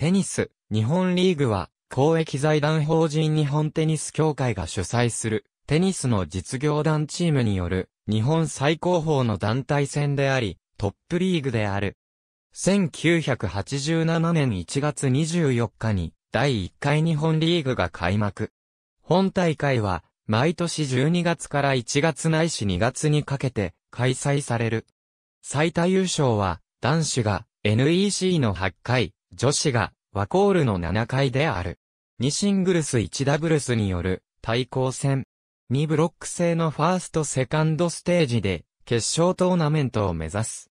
テニス、日本リーグは、公益財団法人日本テニス協会が主催する、テニスの実業団チームによる、日本最高峰の団体戦であり、トップリーグである。1987年1月24日に、第1回日本リーグが開幕。本大会は、毎年12月から1月ないし2月にかけて、開催される。最多優勝は、男子が NEC の8回、女子がワコールの7回である。2シングルス1ダブルスによる対抗戦。2ブロック制のファーストセカンドステージで決勝トーナメントを目指す。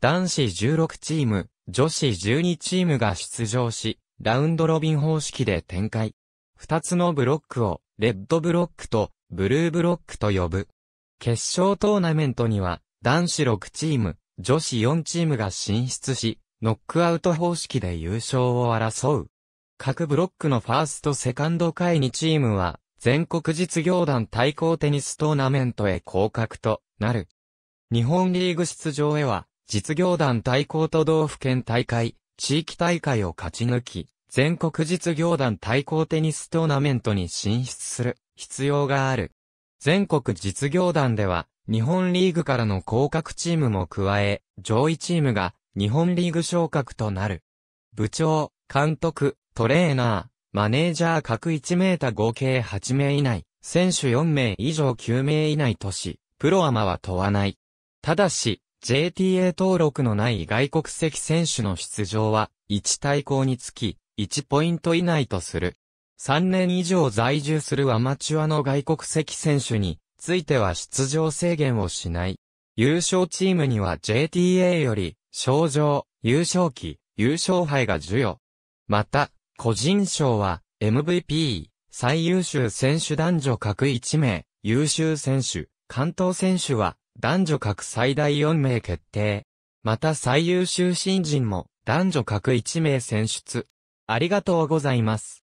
男子16チーム、女子12チームが出場し、ラウンドロビン方式で展開。2つのブロックをレッドブロックとブルーブロックと呼ぶ。決勝トーナメントには男子6チーム、女子4チームが進出し、ノックアウト方式で優勝を争う。各ブロックのファーストセカンド会にチームは、全国実業団対抗テニストーナメントへ降格となる。日本リーグ出場へは、実業団対抗都道府県大会、地域大会を勝ち抜き、全国実業団対抗テニストーナメントに進出する必要がある。全国実業団では、日本リーグからの降格チームも加え、上位チームが日本リーグ昇格となる。部長、監督、トレーナー、マネージャー各1メーター合計8名以内、選手4名以上9名以内とし、プロアマは問わない。ただし、JTA 登録のない外国籍選手の出場は、1対抗につき、1ポイント以内とする。3年以上在住するアマチュアの外国籍選手については出場制限をしない。優勝チームには JTA より賞状、優勝旗、優勝杯が授与。また、個人賞は、MVP、最優秀選手男女各1名、優秀選手、関東選手は、男女各最大4名決定。また最優秀新人も、男女各1名選出。ありがとうございます。